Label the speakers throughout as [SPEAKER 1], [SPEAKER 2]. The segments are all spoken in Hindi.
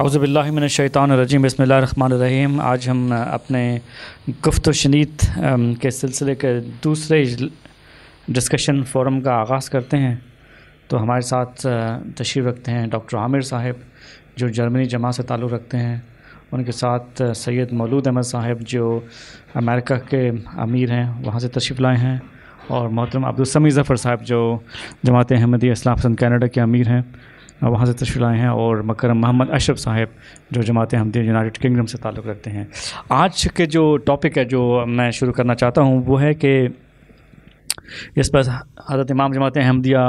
[SPEAKER 1] अवज़बिल्लिमिनशैतानरजीम रहीम आज हम अपने गुफ्त शनीत के सिलसिले के दूसरे डिस्कशन फोरम का आगाज़ करते हैं तो हमारे साथ तशरीफ़ रखते हैं डॉक्टर आमिर साहब जो जर्मनी जमा से ताल्लुक़ रखते हैं उनके साथ सैयद मौलूद अहमद साहब जो अमेरिका के अमीर हैं वहाँ से तशरीफ़ लाए हैं और मोहतरम अब्दुलसमी ज़फ़र साहब जो जमात अहमदी पसंद कैनेडा के अमीर हैं हाँ, वहाँ से तशरील लाए हैं और मकर मोहम्मद अशरफ साहब जो जमात हमदी यूनाइटेड किंगडम से ताल्लुक़ रखते हैं आज के जो टॉपिक है जो मैं शुरू करना चाहता हूँ वो है कि इस पर हज़रत इमाम जमात हमदिया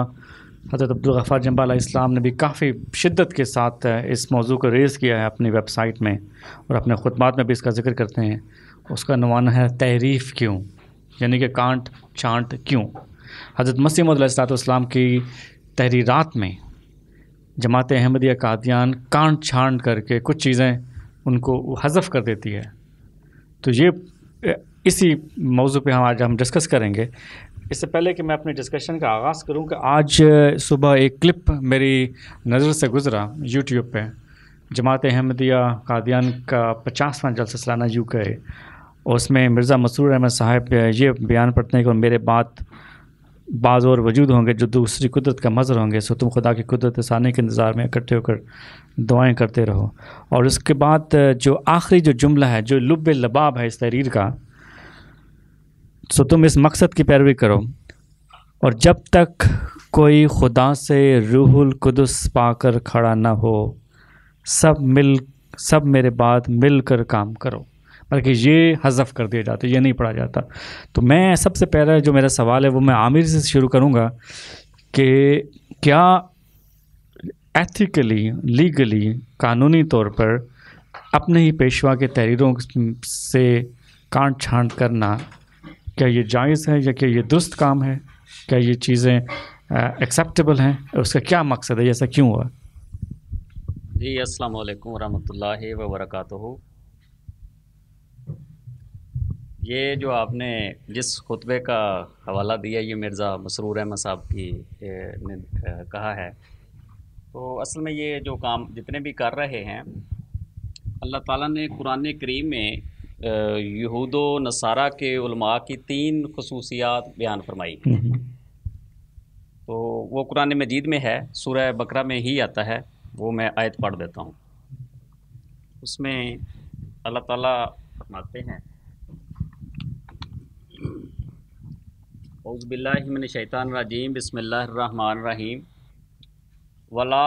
[SPEAKER 1] हज़रत अब्दुलगफ़ार जम्बाल इस्लाम ने भी काफ़ी शिद्दत के साथ इस मौजू को रेज़ किया है अपनी वेबसाइट में और अपने खुतबात में भी इसका जिक्र करते हैं उसका नवाना है तहरीफ़ क्यों यानी कि कांट चांट क्यों हज़रत मसीम सलाम की तहरीरत में जमात अहमदिया कादियान कांड छांड करके कुछ चीज़ें उनको हजफ कर देती है तो ये इसी मौजू पे हम आज हम डिस्कस करेंगे इससे पहले कि मैं अपने डिस्कशन का आगाज़ करूं कि आज सुबह एक क्लिप मेरी नज़र से गुज़रा यूट्यूब पे जमात अहमदिया कादियान का पचासवा जलसा सलाना यू के और उसमें मिर्ज़ा मसूर अहमद साहब ये बयान पढ़ते हैं कि मेरे बात बाज़ और वजूद होंगे जो दूसरी कुदरत का मज़र होंगे सो तुम खुदा की कुदरत सानी के इंतज़ार में इकट्ठे होकर दुआएं करते रहो और उसके बाद जो आखिरी जो जुमला है जो लुब लबाब है इस तहरीर का सो तुम इस मकसद की पैरवी करो और जब तक कोई खुदा से रूहुल कुदस पाकर खड़ा ना हो सब मिल सब मेरे बाद मिल कर काम करो बल्कि ये हज़फ कर दिया जाता है ये नहीं पढ़ा जाता तो मैं सबसे पहला जो मेरा सवाल है वो मैं आमिर से शुरू करूँगा कि क्या एथिकली लीगली कानूनी तौर पर अपने ही पेशवा के तहरीरों से काट छांट करना क्या ये जायज़ है या क्या ये दुरुस्त काम है क्या ये चीज़ें एक्सेप्टेबल हैं उसका क्या मकसद है ऐसा क्यों हुआ
[SPEAKER 2] जी असल वालेकुम वर्का ये जो आपने जिस खुतबे का हवाला दिया ये मिर्ज़ा मसरूर अहमद साहब की ने कहा है तो असल में ये जो काम जितने भी कर रहे हैं अल्लाह ताला ने कुरान करीम में यहूद नसारा के उलमा की तीन खसूसियात बयान फरमाई हम्म। तो वो कुरान मजीद में है सूरह बकरा में ही आता है वो मैं आयत पढ़ देता हूँ उसमें अल्लाह ताला फरमाते हैं शैतान रजीम बसमीम वला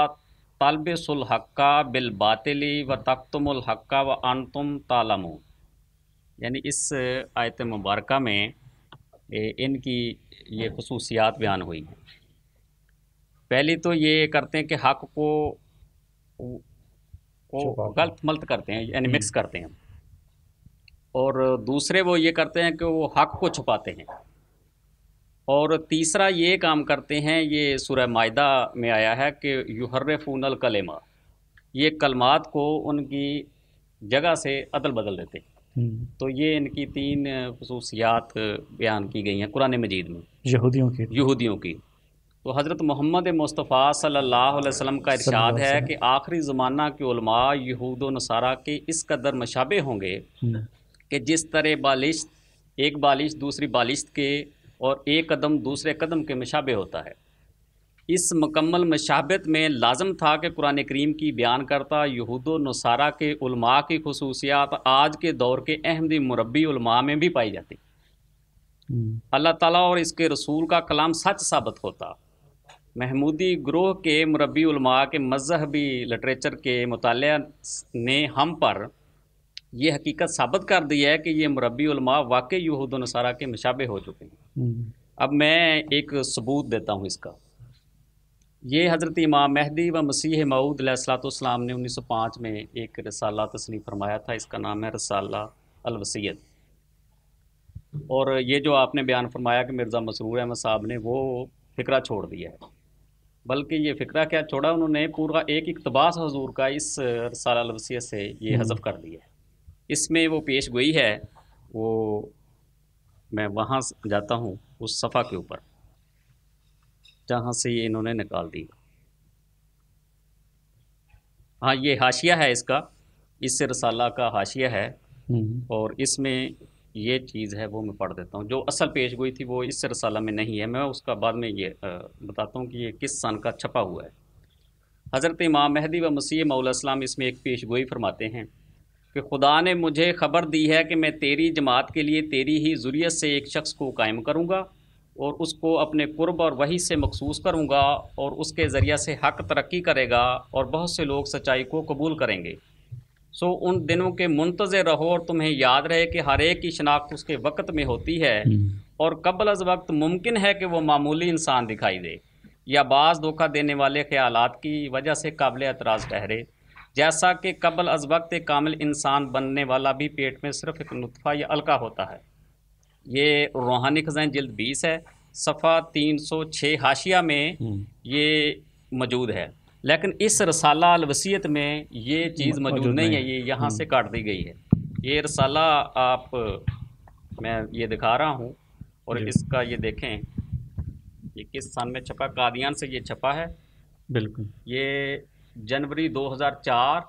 [SPEAKER 2] तलबसुल्हक़ा बिलबातली व तख्तमलहक़ा व अन तुम तालम यानी इस आयत मुबारक में इनकी ये खसूसियात बयान हुई हैं पहली तो ये करते हैं कि हक़ को को गलत मलत करते हैं यानी मिक्स करते हैं और दूसरे वो ये करते हैं कि वो हक को छुपाते हैं और तीसरा ये काम करते हैं ये सुरह मायदा में आया है कि युहर फूनल कलेमा ये कलमात को उनकी जगह से अदल बदल देते हैं हम्म। तो ये इनकी तीन खसूसियात बयान की गई हैं कुरान मजीद में यहूदियों की यहूदियों की तो हज़रत मोहम्मद मुस्तफ़ा सल्लल्लाहु अलैहि वसल्लम का इरशाद है कि आखिरी ज़माना के यहूद नसारा के इस कदर मशाबे होंगे हम्म। कि जिस तरह बालिश एक बालिश दूसरी बालिश के और एक कदम दूसरे कदम के मशाबे होता है इस मकम्मल मशाबत में लाजम था कि कुरान करीम की बयान करता यहूद नसारा के उलमा की खसूसियात आज के दौर के अहमदी मुरबी उलमा में भी पाई जाती अल्लाह ताला और इसके रसूल का कलाम सच साबित होता महमूदी ग्रोह के मुरबी उलमा के मजहबी लिटरेचर के मुताल ने हम पर ये हकीकत साबित कर दी है कि ये मरबी वाकई यहूद नसारा के मशाबे हो चुके हैं हम्म। अब मैं एक सबूत देता हूँ इसका ये हज़रत इमाम महदी व मसीह मऊद सलाम ने 1905 में एक रसाला तस्लीम फरमाया था इसका नाम है रसाला अलवसीत और ये जो आपने बयान फरमाया कि मिर्ज़ा मसरूर अहमद साहब ने वो फ़िक्रा छोड़ दिया है बल्कि ये फ़िक्रा क्या छोड़ा उन्होंने पूरा एक इकतबास हजूर का इस रसाला अलवसीत से ये हम्म। हजफ कर दिया है इसमें वो पेश गोई है वो मैं वहाँ जाता हूँ उस सफ़ा के ऊपर जहाँ से ये इन्होंने निकाल दी हाँ ये हाशिया है इसका इस रसाला का हाशिया है हम्म। और इसमें ये चीज़ है वो मैं पढ़ देता हूँ जो असल पेश गोई थी वो इस रसाला में नहीं है मैं उसका बाद में ये बताता हूँ कि ये किस सन का छपा हुआ है हज़रत इमाम महदी व मसीह मौलाम इसमें एक पेश गोई फरमाते हैं कि खुदा ने मुझे ख़बर दी है कि मैं तेरी जमात के लिए तेरी ही ज़ुरियत से एक शख्स को कायम करूँगा और उसको अपने कुर्ब और वही से मखसूस करूँगा और उसके ज़रिए से हक तरक्की करेगा और बहुत से लोग सच्चाई को कबूल करेंगे सो उन दिनों के मुंतज़र रहो और तुम्हें याद रहे कि हर एक की शनाख्त उसके वक्त में होती है हम्म। और कबल अज वक्त मुमकिन है कि वह मामूली इंसान दिखाई दे या बाज़ धोखा देने वाले ख्याल की वजह से काबिल एतराज़ ठहरे जैसा कि कबल अज वक्त एक कामिल इंसान बनने वाला भी पेट में सिर्फ एक नुतफ़ा या अलका होता है ये रूहानी खजान जल्द बीस है सफ़ा तीन सौ छः हाशिया में हम्म। ये मौजूद है लेकिन इस रसाला अलवसीत में ये चीज़ मौजूद नहीं है ये यहाँ से हम्म। काट दी गई है ये रसाला आप मैं ये दिखा रहा हूँ और इसका ये देखें ये किस स्थान में छपा कादियान से ये छपा है बिल्कुल ये जनवरी 2004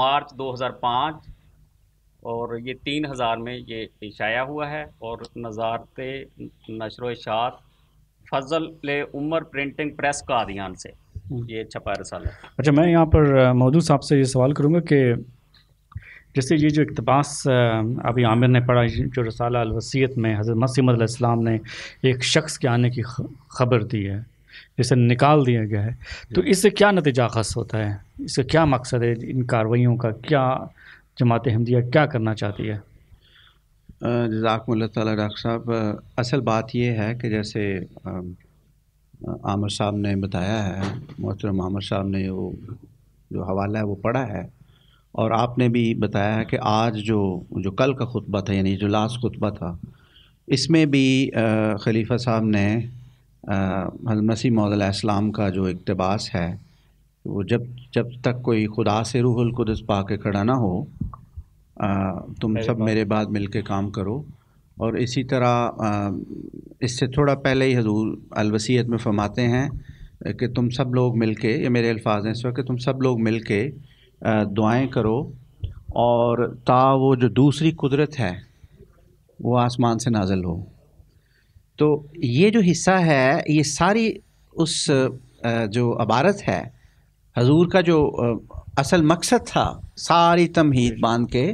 [SPEAKER 2] मार्च 2005 और ये 3000 में ये इशाया हुआ है और नज़ारत नशर शात फजल ले उमर प्रिंटिंग प्रेस का आदियान से हम्म। ये छपा है
[SPEAKER 1] अच्छा मैं यहाँ पर मौजूद साहब से ये सवाल करूँगा कि जैसे ये जो इकतबास अभी आमिर ने पढ़ा जो रसाला अलवसीत में हज़रत मसीम ने एक शख्स के आने की खबर दी है जैसे निकाल दिया गया है तो इससे क्या नतीजा खस होता है इसका क्या मकसद है इन कार्रवाइयों का क्या जमात हमदिया क्या करना चाहती है
[SPEAKER 3] जजाकमल्ला डॉक्टर साहब असल बात यह है कि जैसे आमिर साहब ने बताया है मोहतरम आमिर साहब ने वो जो हवाला है वो पढ़ा है और आपने भी बताया है कि आज जो जो कल का खुतबा था यानी जो लास्ट खुतबा था इसमें भी खलीफा साहब ने मसीह मौदलाम का जो इकतबास है वो जब जब तक कोई खुदा से रूहुल कुदस पा के खड़ा ना हो आ, तुम मेरे सब मेरे बाद मिल के काम करो और इसी तरह आ, इससे थोड़ा पहले ही हजूर अलवसीत में फरमाते हैं कि तुम सब लोग मिल के ये मेरे अल्फाज हैं इस वक्त तुम सब लोग मिल के दुआएँ करो और ता वो जो दूसरी कुदरत है वो आसमान से नाजल हो तो ये जो हिस्सा है ये सारी उस जो अबारत है हजूर का जो असल मकसद था सारी तमहीद बांध के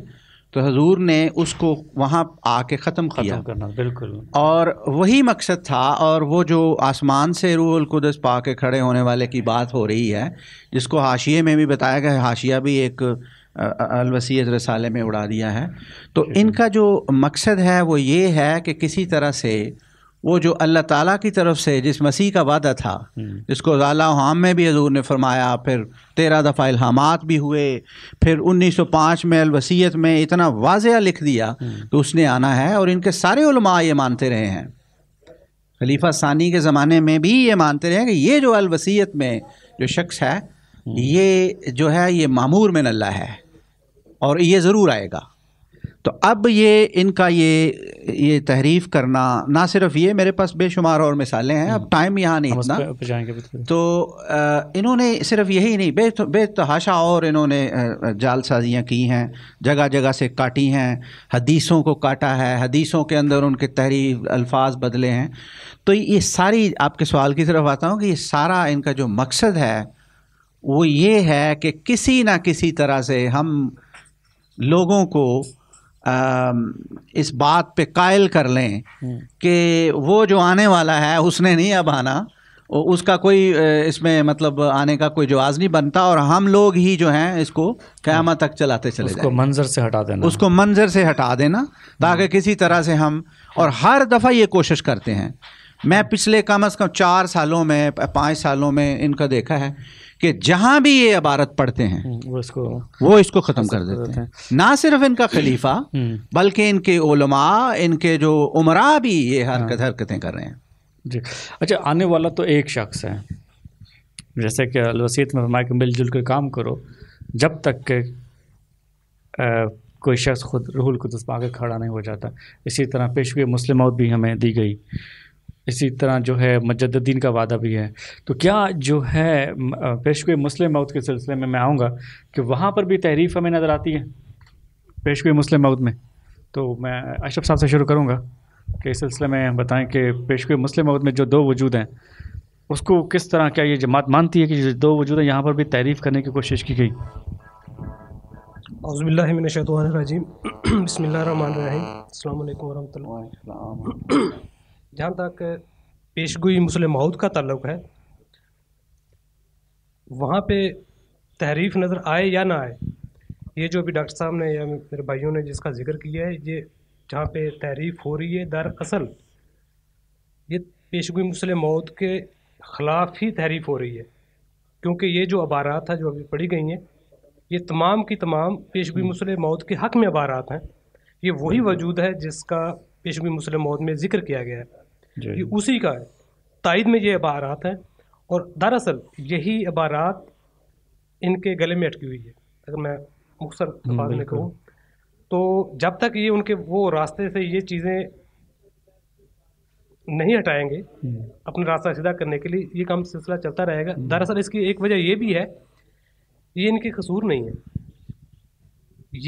[SPEAKER 3] तो हजूर ने उसको वहाँ आके ख़त्म किया
[SPEAKER 1] करना बिल्कुल
[SPEAKER 3] और वही मकसद था और वो जो आसमान से रूहुल कुदस पा के खड़े होने वाले की बात हो रही है जिसको हाशिए में भी बताया गया है हाशिया भी एक अलवसीत रसाले में उड़ा दिया है तो इनका जो मकसद है वो ये है कि किसी तरह से वो जो अल्लाह ताला की तरफ से जिस मसीह का वादा था हम्म। जिसको आम में भी हजूर ने फरमाया फिर तेरह दफ़ा इल्हामात भी हुए फिर 1905 में अलवसीत में इतना वाजिया लिख दिया हम्म। कि उसने आना है और इनके सारे ये मानते रहे हैं खलीफा सानी के ज़माने में भी ये मानते रहे हैं कि ये जो अलवसीत में जो शख्स है हम्म। ये जो है ये मामूर में नल्ला है और ये ज़रूर आएगा तो अब ये इनका ये ये तहरीफ करना ना सिर्फ ये मेरे पास बेशुमार और मिसालें हैं अब टाइम हम्म। यहाँ नहीं इतना तो इन्होंने सिर्फ यही नहीं बे बेतहाशा और इन्होंने जालसाजियाँ की हैं जगह जगह से काटी हैं हदीसों को काटा है हदीसों के अंदर उनके तहरीफ अल्फाज बदले हैं तो ये सारी आपके सवाल की तरफ आता हूँ कि ये सारा इनका जो मकसद है वो ये है कि किसी ना किसी तरह से हम लोगों को इस बात पे कायल कर लें हम्म। कि वो जो आने वाला है उसने नहीं अब आना उसका कोई इसमें मतलब आने का कोई जवाज़ नहीं बनता और हम लोग ही जो हैं इसको क़्यामत तक चलाते चले उसको मंजर से हटा देना उसको मंजर से हटा देना ताकि हम्म। किसी तरह से हम और हर दफ़ा ये कोशिश करते हैं मैं पिछले कम अज़ कम चार सालों में पाँच सालों में इनका देखा है कि जहां भी ये अबारत पढ़ते हैं हम्म, वो इसको वो इसको ख़त्म कर देते, देते हैं ना सिर्फ इनका खलीफा हम्म। बल्कि इनके ओलमा इनके जो उमरा भी ये हाँ। हरकत हरकतें कर रहे हैं जी अच्छा आने वाला तो एक शख्स है
[SPEAKER 1] जैसे कि अलवसीत में माइक मिलजुल कर काम करो जब तक के आ, कोई शख्स खुद रूहुल कुदस पाकर खड़ा नहीं हो जाता इसी तरह पेशगी मुस्लिम भी हमें दी गई इसी तरह जो है मजदुद्दीन का वादा भी है तो क्या जो है पेशक मुस्लिम मौत के सिलसिले में मैं आऊँगा कि वहाँ पर भी तहरीफ हमें नज़र आती है पेशक मुस्लिम मौत में तो मैं अशरफ साहब से शुरू करूँगा कि इस सिलसिले में बताएं कि पेशक मुस्लिम मौत में जो दो वजूद हैं उसको किस तरह क्या ये जमात मानती है कि जो दो वजूद हैं यहाँ पर भी तहरीफ करने की कोशिश की गई
[SPEAKER 4] अज़बिल्लिमिनशतवानरजीम बसमिल वरहमल जहाँ तक पेशगोई मुस्लिम माउद का ताल्लुक है वहाँ पे तहरीफ नज़र आए या ना आए ये जो अभी डॉक्टर साहब ने या मेरे भाइयों ने जिसका जिक्र किया है ये जहाँ पे तहरीफ हो रही है दरअसल ये पेशगोई मुस्लिम मौत के ख़िलाफ़ ही तहरीफ हो रही है क्योंकि ये जो अबारात है जो अभी पढ़ी गई हैं ये तमाम की तमाम पेशगोई मुस्लिम मौत के हक़ में अबारात हैं ये वही वजूद है जिसका पेशगोई मुस्लिम मौत में ज़िक्र किया गया है ये उसी का है तइद में ये अबारात हैं और दरअसल यही अबारात इनके गले में अटकी हुई है अगर मैं मुख्तर हम्म, अल्फाज में कहूँ तो जब तक ये उनके वो रास्ते से ये चीज़ें नहीं हटाएंगे हम्म। अपना रास्ता सीधा करने के लिए ये काम सिलसिला चलता रहेगा हम्म। दरअसल इसकी एक वजह ये भी है ये इनके कसूर नहीं है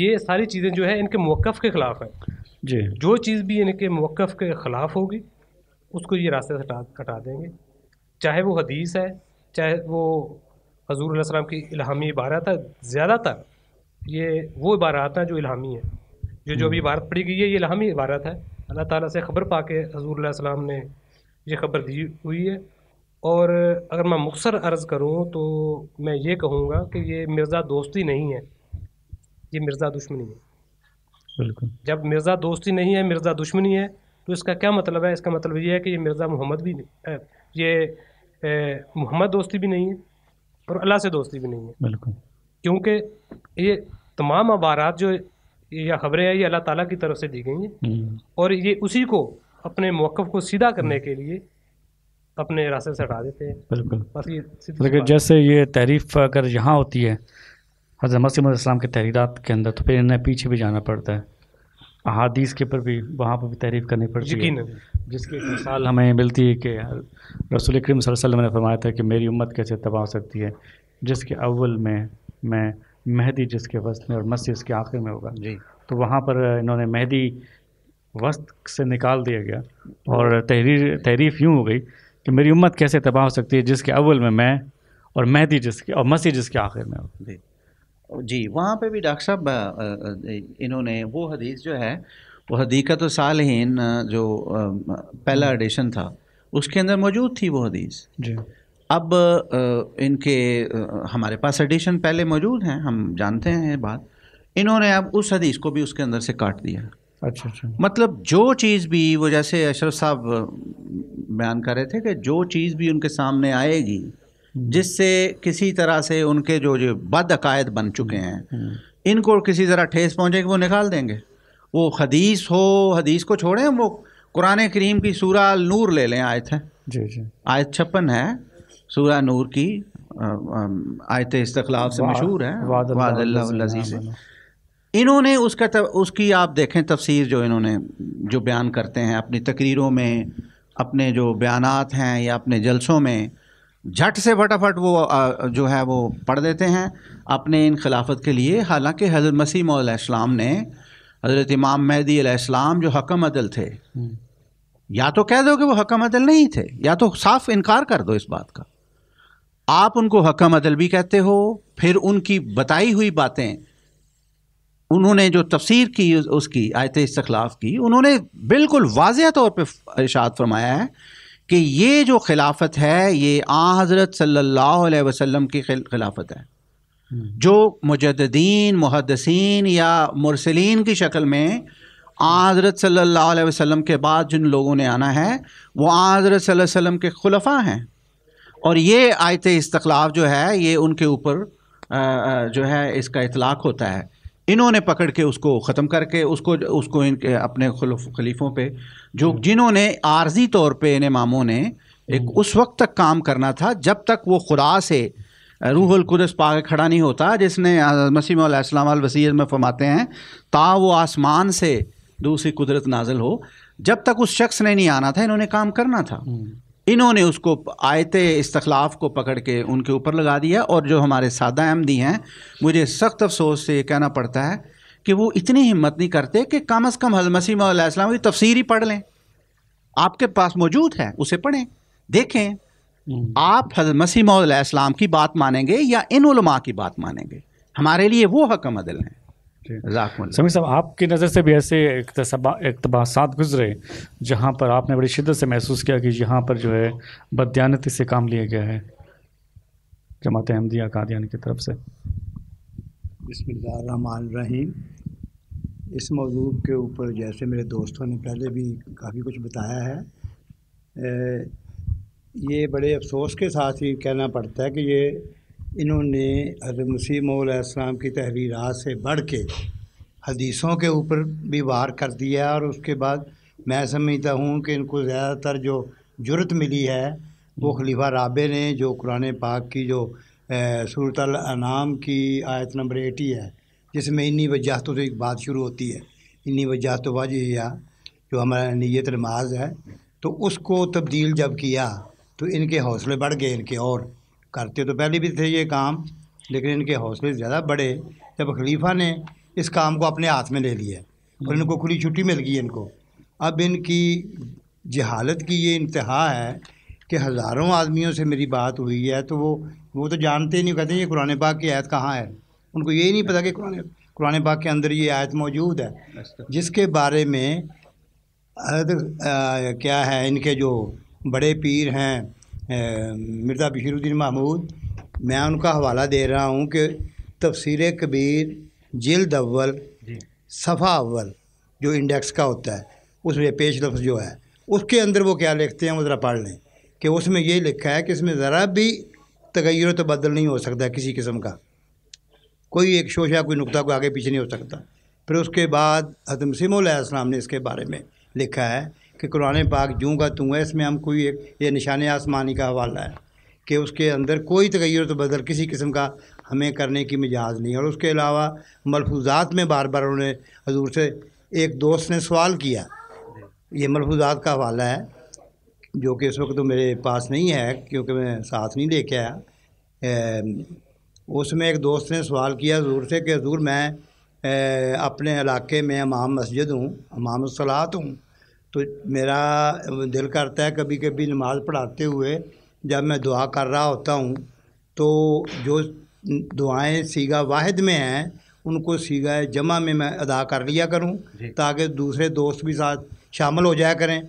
[SPEAKER 4] ये सारी चीज़ें जो है इनके मौक़ के ख़िलाफ़ हैं जी जो चीज़ भी इनके मौक़ के ख़िलाफ़ होगी उसको ये रास्ते से हटा हटा देंगे चाहे वो हदीस है चाहे वो हजूर सलाम की इलामी इबारत है ज़्यादातर ये वो इबारत हैं जो इलामी हैं जो जो भी हम्म। इबारत पढ़ी गई है ये इलाहामी इबारत है अल्लाह ताला से ख़बर पा के हजूर सलाम ने ये ख़बर दी हुई है और अगर मैं मुख्तर अर्ज़ करूँ तो मैं ये कहूँगा कि ये मिर्ज़ा दोस्ती नहीं है ये मिर्ज़ा दुश्मनी है बिल्कुल जब मिर्ज़ा दोस्ती नहीं है मिर्ज़ा दुश्मनी है तो इसका क्या मतलब है इसका मतलब ये है कि ये मिर्ज़ा मोहम्मद भी नहीं ये मोहम्मद दोस्ती भी नहीं है और अल्लाह से दोस्ती भी नहीं है बिल्कुल क्योंकि ये तमाम अबारात जो या खबरें हैं ये अल्लाह ताला की तरफ से दी गई हैं हम्म। और ये उसी को अपने मौक़ को सीधा हम्म। करने के लिए अपने रास्ते से हटा देते हैं
[SPEAKER 1] बिल्कुल बस ये जैसे ये तहरीफ अगर यहाँ होती है हजरत मसीम के तहरीरात के अंदर तो फिर इन्हें पीछे भी जाना पड़ता है अहादीस के पर भी वहाँ पर भी तारीफ़ करनी पड़ती है जिसकी मिसाल हमें मिलती है कि रसूल करीम सल्लम ने फरमाया था कि मेरी उम्मत कैसे तबाह हो सकती है जिसके अव्वल में मैं मेहदी जिसके वस्त में और मस्जिद इसके आखिर में होगा जी तो वहाँ पर इन्होंने मेहदी वस्त से निकाल दिया गया और तहरीर तहरीफ यूँ हो गई कि मेरी उम्मत कैसे तबाह हो सकती है जिसके अव्वल में मैं और मेहदी जिसके और मसीह जिसके आखिर में होगा
[SPEAKER 3] जी जी वहाँ पे भी डॉक्टर साहब इन्होंने वो हदीस जो है वो हदीकत सालहीन जो पहला एडिशन हम्म। था उसके अंदर मौजूद थी वो हदीस जी अब इनके हमारे पास एडिशन पहले मौजूद हैं हम जानते हैं बात इन्होंने अब उस हदीस को भी उसके अंदर से काट दिया अच्छा अच्छा मतलब जो चीज़ भी वो जैसे अशरफ साहब बयान कर रहे थे कि जो चीज़ भी उनके सामने आएगी जिससे किसी तरह से उनके जो जो बद अकायद बन चुके हैं इनको किसी तरह ठेस पहुँचेगी वो निकाल देंगे वो हदीस हो हदीस को छोड़ें वो कुरान करीम की सूरा नूर ले लें आयत है जी जी आयत छप्पन है सूरा नूर की आयत इस्तलाफ से मशहूर है वादी से इन्होंने उसका तब, उसकी आप देखें तफसीर जो इन्होंने जो बयान करते हैं अपनी तकरीरों में अपने जो बयानात हैं या अपने जलसों में झट से फटाफट वो जो है वो पढ़ देते हैं अपने इन खिलाफत के लिए हालांकि हज़रत मसीम मौलाम ने हज़रत इमाम महदी आलाम जो हकम अदल थे हम्म। या तो कह दो कि वो हकम अदल नहीं थे या तो साफ इनकार कर दो इस बात का आप उनको हकम अदल भी कहते हो फिर उनकी बताई हुई बातें उन्होंने जो तफसीर की उसकी आयत इस्तलाफ की उन्होंने बिल्कुल वाजह तौर पर इशात फरमाया है कि ये जो खिलाफत है ये आ हज़रत सल्ला वसम की खिलाफत है हम्म। जो मुजदीन मुहदसिन या मुरसलिन की शक्ल में आ हज़रत सल्ला वसम के बाद जिन लोगों ने आना है वो आ हज़रत वसम के खलफा हैं और ये आयत इस्तलाफ जो है ये उनके ऊपर जो है इसका इतलाक़ होता है इन्होंने पकड़ के उसको ख़त्म करके उसको उसको इनके अपने खलीफों पे जो हम्म। जिन्होंने आर्जी तौर पे इन इमामों ने एक हम्म। उस वक्त तक काम करना था जब तक वो खुदा से रूहुल कुदस पा खड़ा नहीं होता जिसने मसीम वसी में फरमाते हैं ता वो आसमान से दूसरी कुदरत नाजल हो जब तक उस शख्स ने नहीं आना था इन्होंने काम करना था हम्म। इन्होंने उसको आयत इस्तलाफ को पकड़ के उनके ऊपर लगा दिया और जो हमारे सादा अहमदी हैं मुझे सख्त अफसोस से कहना पड़ता है कि वो इतनी हिम्मत नहीं करते कि कम अज़ कम मसीम की तफसीर ही पढ़ लें आपके पास मौजूद है उसे पढ़ें देखें आप मसीम की बात मानेंगे या इन की बात मानेंगे हमारे लिए वो हकम अदल हैं समी साहब आपकी नज़र से भी ऐसे इकतबासात गुजरे
[SPEAKER 1] जहाँ पर आपने बड़ी शिद्दत से महसूस किया कि यहाँ पर जो है बदयानती से काम लिया गया है जमात अहमदिया कादियान की तरफ से
[SPEAKER 5] बसमीम इस मौजू के ऊपर जैसे मेरे दोस्तों ने पहले भी काफ़ी कुछ बताया है ये बड़े अफसोस के साथ ही कहना पड़ता है कि ये इन्होंने हजरत की तहरीर से बढ़ के हदीसों के ऊपर भी वार कर दिया और उसके बाद मैं समझता हूँ कि इनको ज़्यादातर जो जरूरत मिली है वो हम्म। खलीफा राबे ने जो कुरान पाक की जो सूरत अनाम की आयत नंबर एटी है जिसमें इन्नी वजातों से तो एक बात शुरू होती है इन्नी वजाहतों वाजी या जो हमारा नीयत नमाज है तो उसको तब्दील जब किया तो इनके हौसले बढ़ गए इनके और करते तो पहले भी थे ये काम लेकिन इनके हौसले ज़्यादा बढ़े जब खलीफा ने इस काम को अपने हाथ में ले लिया और हम्म। इनको खुली छुट्टी मिल गई इनको अब इनकी जहालत की ये इंतहा है कि हज़ारों आदमियों से मेरी बात हुई है तो वो वो तो जानते ही नहीं कहते ये कुरान पाक की आयत कहाँ है उनको यही नहीं पता कि कुरान कुरान पाक के अंदर ये आयत मौजूद है अच्छा। जिसके बारे में क्या है इनके जो बड़े पीर हैं मिर्ज़ा बशीरुद्दीन महमूद मैं उनका हवाला दे रहा हूँ कि तफसीर कबीर जल्द अव्वल सफ़ा अव्वल जो इंडेक्स का होता है उसमें पेश लफ्ज़ जो है उसके अंदर वो क्या लिखते हैं वो ज़रा पढ़ लें कि उसमें ये लिखा है कि इसमें ज़रा भी तगैर बदल नहीं हो सकता किसी किस्म का कोई एक शोश या कोई नुकता को आगे पीछे नहीं हो सकता फिर उसके बाद हजम सिमोलाम ने इसके बारे में लिखा है कि कुरान पाक जूँ का तूँ है इसमें हम कोई एक ये निशान आसमानी का हवाला है कि उसके अंदर कोई तगैर तो बदल किसी किस्म का हमें करने की मिजाज नहीं और उसके अलावा मलफूजात में बार बार उन्होंने हजूर से एक दोस्त ने सवाल किया ये मलफूजात का हवाला है जो कि इस वक्त तो मेरे पास नहीं है क्योंकि मैं साथ नहीं लेके आया उसमें एक दोस्त ने सवाल किया हजूर से कि हजूर मैं ए, अपने इलाके में इमाम मस्जिद हूँ इमाम सलात हूँ तो मेरा दिल करता है कभी कभी नमाज़ पढ़ाते हुए जब मैं दुआ कर रहा होता हूँ तो जो दुआएं सीगा वाहिद में हैं उनको सीगा जमा में मैं अदा कर लिया करूँ ताकि दूसरे दोस्त भी साथ शामिल हो जाया करें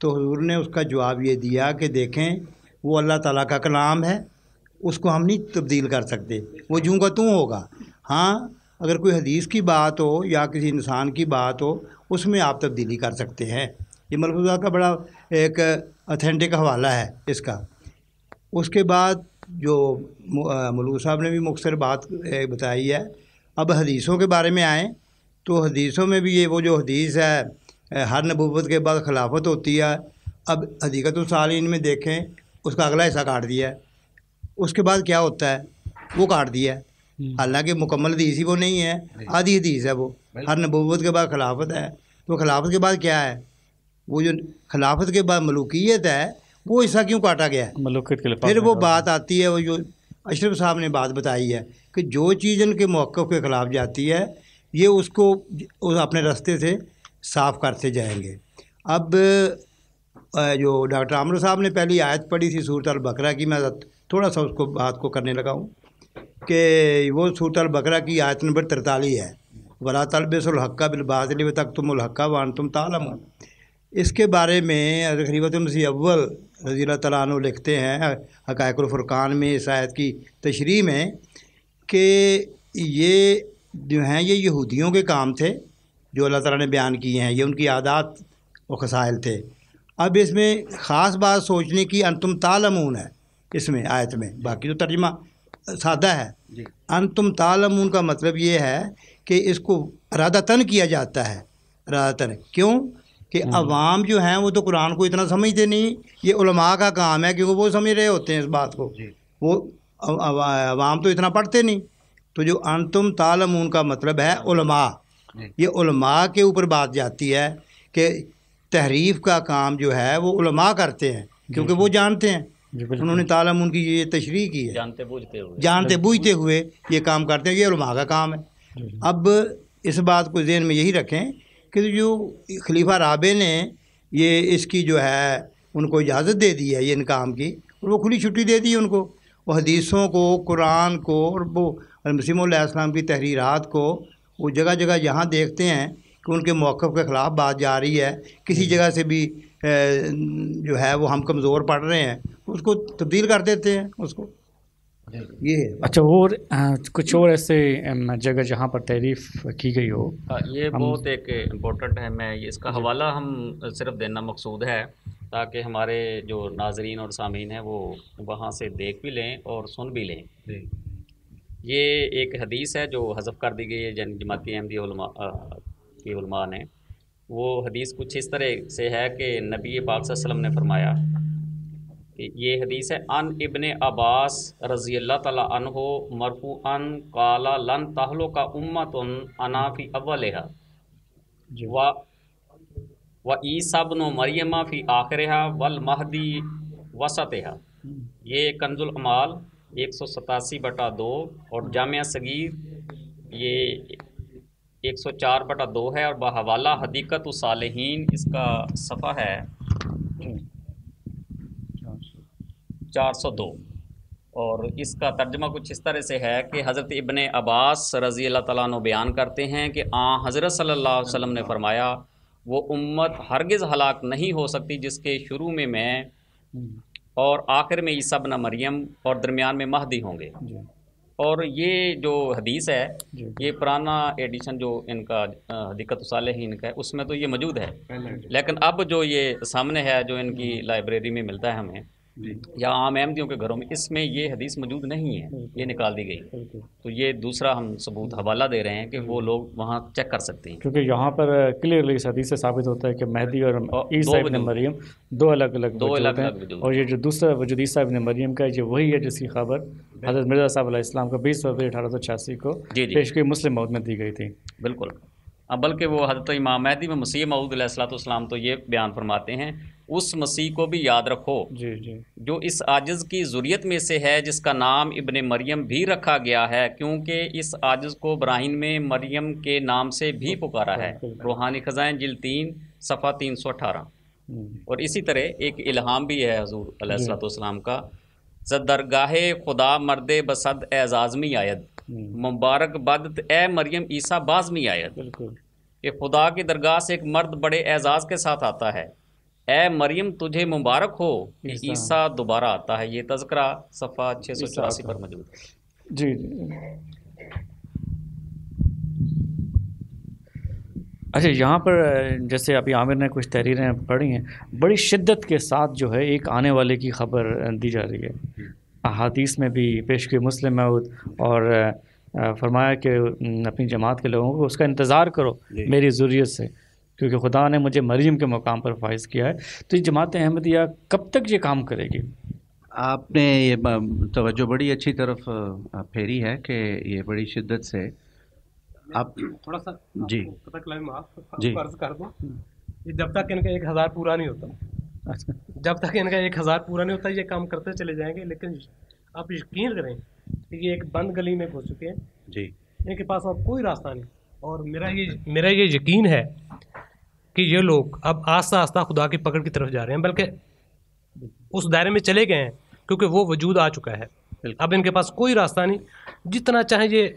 [SPEAKER 5] तो हजूर ने उसका जवाब ये दिया कि देखें वो अल्लाह ताला का कलाम है उसको हम नहीं तब्दील कर सकते वो जूँ का तू होगा हाँ अगर कोई हदीस की बात हो या किसी इंसान की बात हो उसमें आप तब्दीली कर सकते हैं ये मलफूजा का बड़ा एक अथेंटिक हवाला है इसका उसके बाद जो मलू साहब ने भी मुख्तर बात बताई है अब हदीसों के बारे में आए तो हदीसों में भी ये वो जो हदीस है हर नबूबत के बाद खिलाफत होती है अब हदीकत साल में देखें उसका अगला हिस्सा काट दिया है उसके बाद क्या होता है वो काट दिया है हम्म। हालांकि मुकम्मल हदीस ही वो नहीं है आधी हदीस है वो हर नबूत के बाद खिलाफत है तो खिलाफत के बाद क्या है वो जो खिलाफत के बाद मलूकियत है वो हिस्सा क्यों काटा गया
[SPEAKER 1] मलूकियत के लिए फिर वो बात
[SPEAKER 5] आती है वो जो अशरफ साहब ने बात बताई है कि जो चीज़ उनके मौक़ के ख़िलाफ़ जाती है ये उसको उस अपने रास्ते से साफ़ करते जाएंगे अब जो डॉक्टर आमर साहब ने पहली आयत पढ़ी थी सूरत बकरा की मैं थोड़ा सा उसको बात को करने लगा हूँ कि वो सूतल बकरा की आयत नंबर तिरतालीस है वला तलबिसल हक्का तक तुम हक्का वान तुम तालम इसके बारे में खरीबत मसी अव्वल रजी तन लिखते हैं हकायकुलफ़ुरक़ान में इस आयत की तशरी में कि ये जो हैं ये यहूदियों के काम थे जो अल्लाह तला ने बयान किए हैं ये उनकी आदात और थे अब इसमें ख़ास बात सोचने की अंतम तालमून है इसमें आयत में बाकी तो तर्जमा सादा है अनतुम तालम का मतलब ये है कि इसको रादातन किया जाता है रादातन क्यों कि हम्म। अवाम जो हैं वो तो कुरान को इतना समझते नहीं ये उलमा का काम है क्योंकि वो समझ रहे होते हैं इस बात को वो अवाम तो इतना पढ़ते नहीं तो जो अनतुम तालम उनका मतलब है उलमा ये उलमा के ऊपर बात जाती है कि तहरीफ का काम जो है वो उलमा करते हैं क्योंकि वो जानते हैं उन्होंने तालम उनकी ये तशरी की है जानते बूझते हुए जानते बूझते हुए ये काम करते हैं ये रुमा का काम है अब इस बात को जहन में यही रखें कि जो खलीफा राबे ने ये इसकी जो है उनको इजाज़त दे दी है ये इन काम की और वो खुली छुट्टी दे दी है उनको वो हदीसों को कुरान को और वो वसीम की तहरीरत को वो जगह जगह यहाँ देखते हैं कि उनके मौक़ के ख़िलाफ़ बात जा रही है किसी जगह से भी जो है वो हम कमज़ोर पढ़ रहे हैं उसको तब्दील कर देते हैं उसको
[SPEAKER 1] ये अच्छा और कुछ और ऐसे जगह जहाँ पर तारीफ की गई हो हाँ, ये हम... बहुत
[SPEAKER 2] एक इम्पोर्टेंट है मैं ये इसका हवाला हम सिर्फ देना मकसूद है ताकि हमारे जो नाजरीन और सामीन हैं वो वहाँ से देख भी लें और सुन भी लें ये एक हदीस है जो हजफ कर दी गई है जन जमाती अहमदी की ने वो हदीस कुछ इस तरह से है कि नबी पाक ने फरमाया कि ये हदीस है अन इबन अब्बास रज़ी अल्लाह हो मरफू अन काला लन तहलो का उम्मत अनाफ़ी अव्वल व ई सब नो मरियमा फ़ी आखिर वल महदी वसत
[SPEAKER 1] हम्म।
[SPEAKER 2] ये कंजुल अमाल एक सौ सतासी बटा दो और जामिया सगीर ये एक सौ चार बटा दो है और बहवाला हदीकत सालहीन इसका सफ़ा है चार सौ दो और इसका तर्जमा कुछ इस तरह से है कि हज़रत इबन अब्बास रज़ी अल्लाह बयान करते हैं कि आ हज़रत सल्लल्लाहु अलैहि वसल्लम ने फ़रमाया वो उम्मत हरगिज़ हलाक नहीं हो सकती जिसके शुरू में मैं हम्म। और आखिर में ईसा बना मरियम और दरमियान में महदी होंगे और ये जो हदीस है ये पुराना एडिशन जो इनका हदीकत ही इनका है उसमें तो ये मौजूद है लेकिन अब जो ये सामने है जो इनकी लाइब्रेरी हम्म। में मिलता है हमें या आम अहमदियों के घरों में इसमें ये हदीस मौजूद नहीं है ये निकाल दी गई तो ये दूसरा हम सबूत हवाला दे रहे हैं कि वो लोग वहाँ चेक कर सकते हैं
[SPEAKER 1] क्योंकि यहाँ पर क्लियरली इस हदीस से साबित होता है कि मेहदी और ईसा इबन मरियम दो अलग अलग दो अलग अलग और ये जो दूसरा वजूद ईसा इबन मरियम का ये वही है जिसकी खबर हजरत मिर्जा साहब इस्लाम को बीस फरवरी अठारह सौ छियासी को पेश की मुस्लिम मौत में दी गई थी बिल्कुल
[SPEAKER 2] हाँ, बल्कि वो हजरत इमाम महदी में मसीह सलाम तो ये बयान फरमाते हैं उस मसीह को भी याद रखो जी जी जो इस आजज़ की ज़ुरीत में से है जिसका नाम इबन मरियम भी रखा गया है क्योंकि इस आजज़ को ब्राहिन में मरियम के नाम से भी पुकारा है रूहानी ख़जान जिल तीन सफ़ा तीन सौ अठारह हम्म। और इसी तरह एक इल्हाम भी है हजूर का जदरगाह खुदा मर्द बसद एजाज़मी आयद हम्म। मुबारकबाद ए मरियम ईसा बाजमी आयत बिल्कुल कि खुदा की दरगाह से एक मर्द बड़े एजाज़ के साथ आता है ए मरियम तुझे मुबारक हो ईसा दोबारा आता है ये तस्करा सफ़ा
[SPEAKER 1] छः सौ चौरासी पर मौजूद जी अच्छा यहाँ पर जैसे अभी आमिर ने कुछ तहरीरें पढ़ी हैं बड़ी शिद्दत के साथ जो है एक आने वाले की खबर दी जा रही है हम्म। अहादीस में भी पेश की मुस्लिम मऊद और फरमाया कि अपनी जमात के लोगों को उसका इंतज़ार करो मेरी ज़रूरत से क्योंकि खुदा ने मुझे मरीम के मकाम पर फाइज किया है तो ये जमात अहमदिया कब तक ये काम करेगी
[SPEAKER 3] आपने ये तवज्जो बड़ी अच्छी तरफ फेरी है कि ये बड़ी शिद्दत से आप थोड़ा सा जी
[SPEAKER 4] जी कर दो जब तक इनका एक हज़ार पूरा नहीं होता जब तक इनका एक हज़ार पूरा नहीं होता ये काम करते चले जाएंगे लेकिन आप यकीन करें कि ये एक बंद गली में घुस चुके हैं जी इनके पास अब कोई रास्ता नहीं और मेरा ये मेरा ये यकीन है कि ये लोग अब आस्ता आस्ता खुदा की पकड़ की तरफ जा रहे हैं बल्कि उस दायरे में चले गए हैं क्योंकि वो वजूद आ चुका है अब इनके पास कोई रास्ता नहीं जितना चाहे ये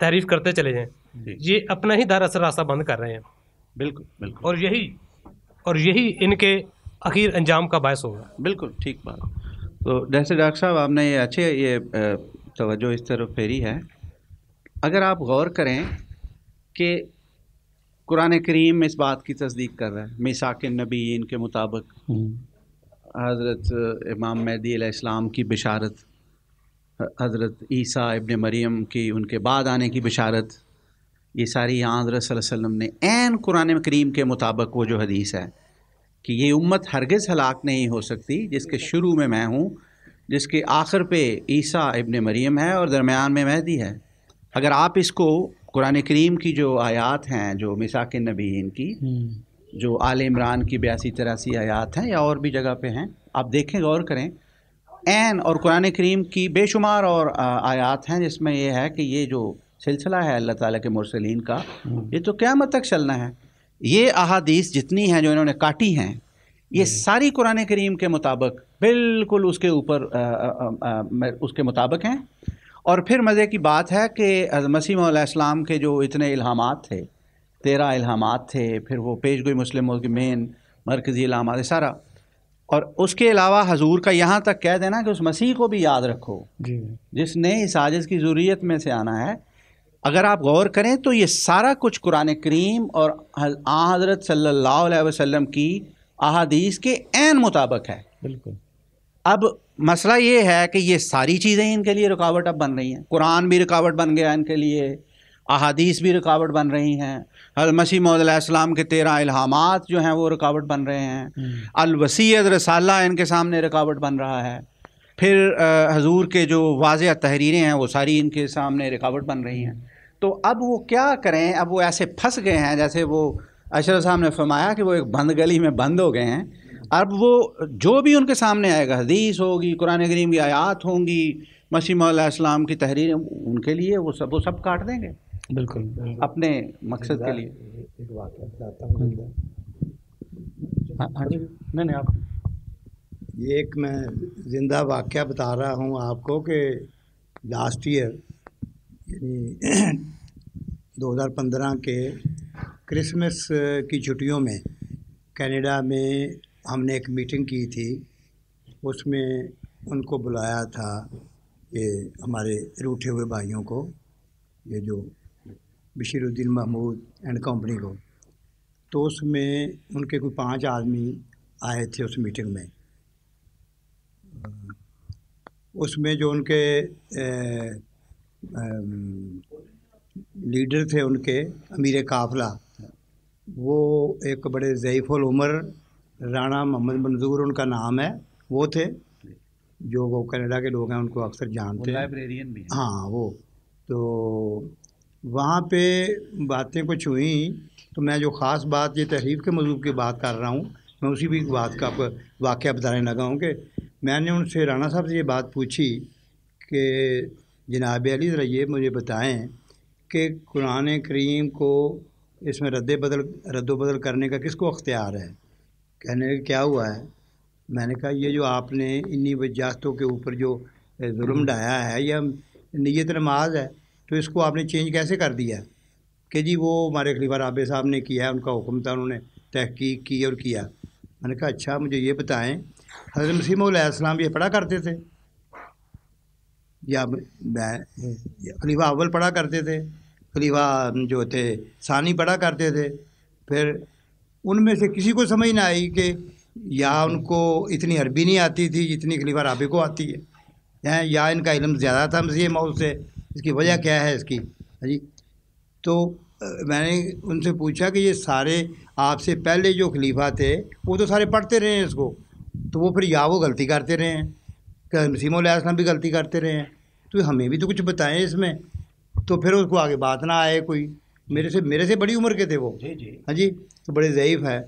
[SPEAKER 4] तारीफ करते चले जाएं ये अपना ही दायरा से रास्ता बंद कर रहे हैं
[SPEAKER 3] बिल्कुल बिल्कुल
[SPEAKER 4] और यही और यही इनके आखिर अंजाम का बायस होगा बिल्कुल ठीक बात
[SPEAKER 3] तो जैसे डॉक्टर साहब आपने ये अच्छे ये तवज्जो इस तरफ फेरी है अगर आप गौर करें कि कुरान करीम इस बात की तस्दीक कर रहा है मिसाक इन के मुताबिक हम्म। हज़रत इमाम मेहदी इस्लाम की बिशारत हज़रत ईसा इबन मरीम की उनके बाद आने की बिशारत ये सारी यहाँ हज़रत ने एन कुरान करीम के मुताबिक वो जो हदीस है कि ये उम्मत हरगज़ हलाक नहीं हो सकती जिसके शुरू में मैं हूँ जिसके आखिर पे ईसा इबन मरियम है और दरमियान में महदी है अगर आप इसको कुरान करीम की जो आयात हैं जो मिसाक नबी की हम्म। जो आल इमरान की बयासी तिरासी आयात हैं या और भी जगह पे हैं आप देखें गौर करें एन और कुरान करीम की बेशुमार और आयात हैं जिसमें यह है कि ये जो सिलसिला है अल्लाह ताला के मुरसलिन का हम्म। ये तो मत तक चलना है ये अहादीस जितनी हैं जो इन्होंने काटी हैं ये सारी कुरान करीम के मुताबिक बिल्कुल उसके ऊपर उसके मुताबिक हैं और फिर मज़े की बात है कि मसीम के जो इतने इल्हाम थे तेरह इल्हाम थे फिर वो पेश गोई मुस्लिमों के मेन मरकज़ी इल्हामात सारा और उसके अलावा हजूर का यहाँ तक कह देना कि उस मसीह को भी याद रखो जी जिसने इस आजिज़ की ज़रूरत में से आना है अगर आप गौर करें तो ये सारा कुछ कुरान करीम और हज़रत सल्लल्लाहु अलैहि वसल्लम की अहादीस के एन मुताबिक है बिल्कुल अब मसला ये है कि ये सारी चीज़ें इनके लिए रुकावट अब बन रही हैं कुरान भी रुकावट बन गया इनके लिए अहादीस भी रुकावट बन रही हैं अलमसी मसीह के तेरह इल्हामात जो हैं वो रुकावट बन रहे हैं हम्म। अलवसीत रसाला इनके सामने रुकावट बन रहा है फिर हजूर के जो वाज तहरीरें हैं वो सारी इनके सामने रुकावट बन रही हैं तो अब वो क्या करें अब वो ऐसे फंस गए हैं जैसे वो अशरफ साहब ने फरमाया कि वो एक बंद गली में बंद हो गए हैं अब वो जो भी उनके सामने आएगा हदीस होगी कुरान करीम की आयात होंगी मसीम इस्लाम की तहरीर उनके लिए वो सब वो सब काट देंगे बिल्कुल, अपने मकसद के लिए
[SPEAKER 5] हम्म। हाँ, हाँ जी नहीं नहीं आप ये एक मैं ज़िंदा वाक्य बता रहा हूँ आपको कि लास्ट ईयर यानी 2015 के क्रिसमस की छुट्टियों में कनाडा में हमने एक मीटिंग की थी उसमें उनको बुलाया था ये हमारे रूठे हुए भाइयों को ये जो बशीरुद्दीन महमूद एंड कंपनी को तो उसमें उनके कोई पांच आदमी आए थे उस मीटिंग में उसमें जो उनके ए, लीडर थे उनके अमीर काफिला वो एक बड़े ज़यीफ़ुल उमर राणा मोहम्मद मंजूर उनका नाम है वो थे जो वो कनाडा के लोग हैं उनको अक्सर जानते हैं
[SPEAKER 3] लाइब्रेरियन भी है।
[SPEAKER 5] हाँ वो तो वहाँ पे बातें कुछ हुई तो मैं जो ख़ास बात ये तहरीफ के मजूब की बात कर रहा हूँ मैं उसी भी बात का आपको वाक़ बताने लगा हूँ कि मैंने उनसे राणा साहब से ये बात पूछी कि जनाब अली ज़रा ये मुझे बताएं कि कुरान करीम को इसमें रद्द बदल रद्द बदल करने का किसको अख्तियार है कहने लगे क्या हुआ है मैंने कहा ये जो आपने इन्हीं वजातों के ऊपर जो जुल्म डाया है या नीयत नमाज है तो इसको आपने चेंज कैसे कर दिया कि जी वो हमारे खलीफा राबे साहब ने किया है उनका हुक्म था उन्होंने तहकीक की और किया मैंने कहा अच्छा मुझे ये बताएं हजरत मसीम ये पढ़ा करते थे या खलीफा अव्वल पढ़ा करते थे खलीफा जो थे सानी पढ़ा करते थे फिर उनमें से किसी को समझ ना आई कि या उनको इतनी अरबी नहीं आती थी जितनी खलीफा राबी को आती है या, या इनका इलम ज़्यादा था मसीह मौत से इसकी वजह क्या है इसकी हाँ जी तो मैंने उनसे पूछा कि ये सारे आपसे पहले जो खलीफा थे वो तो सारे पढ़ते रहे हैं इसको तो वो फिर या वो गलती करते रहे हैं मसीम भी गलती करते रहे हैं तो हमें भी तो कुछ बताएं इसमें तो फिर उसको आगे बात ना आए कोई मेरे से मेरे से बड़ी उम्र के थे वो जी जी हाँ जी तो बड़े ज़यीफ हैं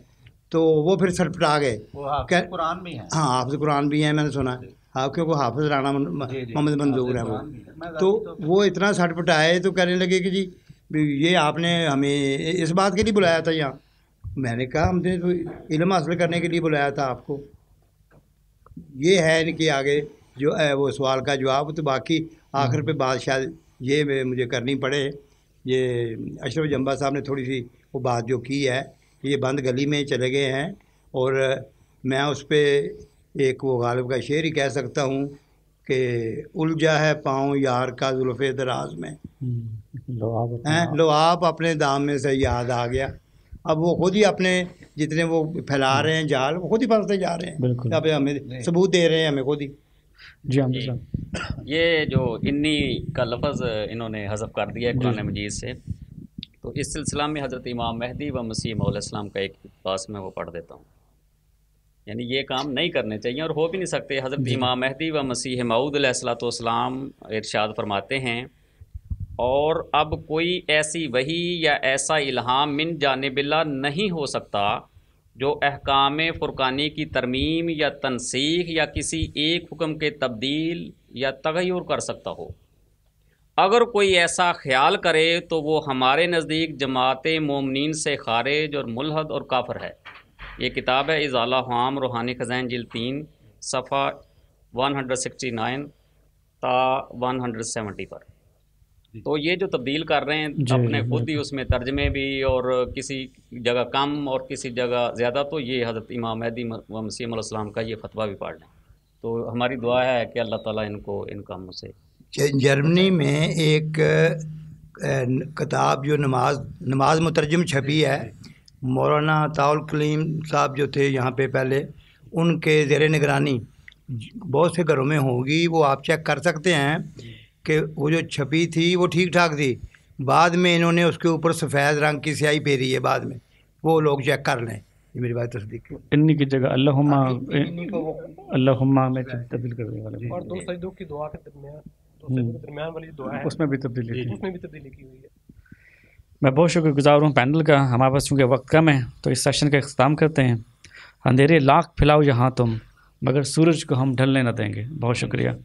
[SPEAKER 5] तो वो फिर सरपटा गए कुरान भी हैं हाँ हाफ कुरान भी हैं मैंने सुना हाँ क्योंकि हाफिज राना मोहम्मद मंजूर है वो तो, तो वो इतना आए तो कहने लगे कि जी ये आपने हमें इस बात के लिए बुलाया था यहाँ मैंने कहा हमने तो इलम हासिल करने के लिए बुलाया था आपको ये है इनके आगे जो है वो सवाल का जवाब तो बाकी आखिर पे बात शायद ये मुझे करनी पड़े ये अशरफ जम्बा साहब ने थोड़ी सी वो बात जो की है ये बंद गली में चले गए हैं और मैं उस पर एक वो गालिब का शेर ही कह सकता हूँ कि उलझा है पाँव यार का जुल्फ़ दराज में
[SPEAKER 3] हम्म, लो आप हैं
[SPEAKER 5] लो आप अपने दाम में से याद आ गया अब वो खुद ही अपने जितने वो फैला हम्म। रहे हैं जाल वो खुद ही फंसते जा रहे हैं बिल्कुल अब हमें सबूत दे रहे हैं हमें खुद ही जी हाँ जी
[SPEAKER 2] ये जो इन्नी का लफ्ज़ इन्होंने हज़फ कर दिया है कुरान मजीद से तो इस सिलसिला में हज़रत इमाम महदी व मसीह मौलाम का एक पास में वो पढ़ देता हूँ यानी ये काम नहीं करने चाहिए और हो भी नहीं सकते हज़रत इमाम महदी व मसीह माऊदलाम इरशाद फरमाते हैं और अब कोई ऐसी वही या ऐसा इल्हाम मिन जानबिल्ला नहीं हो सकता जो अहकाम फ़ुरक़ानी की तरमीम या तनसीख या किसी एक हुक्म के तब्दील या तगैर कर सकता हो अगर कोई ऐसा ख्याल करे तो वो हमारे नज़दीक जमात ममनिन से खारिज और मुलहद और काफर है ये किताब है इजाला हम रूहानी खजैन जिल तीन सफ़ा नाइन ता वन हंड्रेड सेवेंटी पर तो ये जो तब्दील कर रहे हैं अपने खुद ही उसमें तर्जमे भी और किसी जगह कम और किसी जगह ज़्यादा तो ये हज़रत इमाम महदी वसीम का ये फतवा भी पाड़ लें तो हमारी दुआ है कि अल्लाह ताला इनको
[SPEAKER 5] इन कामों से अच्छा, जर्मनी में एक किताब जो नमाज नमाज मुतरजम छपी है मौलाना ताउल कलीम साहब जो थे यहाँ पे पहले उनके ज़ेर निगरानी बहुत से घरों में होगी वो आप चेक कर सकते हैं कि वो जो छपी थी वो ठीक ठाक थी बाद में इन्होंने उसके ऊपर सफ़ेद रंग की स्याही फेरी है बाद में वो लोग चेक कर लें ये मेरी बात तस्दीक
[SPEAKER 1] इन्नी की जगह अल्लाहुम्मा हाँ, अल्लाहुम्मा में तब्दील कर देने वाले और दो
[SPEAKER 4] सजदों की दुआ के दरमियान हम्म। दरमियान वाली दुआ है उसमें भी तब्दीली की उसमें भी तब्दीली की हुई है
[SPEAKER 1] मैं बहुत शुक्रगुजार हूँ पैनल का हमारे पास चूँकि वक्त कम है तो इस सेशन का अख्ताम करते हैं अंधेरे लाख फैलाओ यहाँ तुम मगर सूरज को हम ढलने न देंगे बहुत शुक्रिया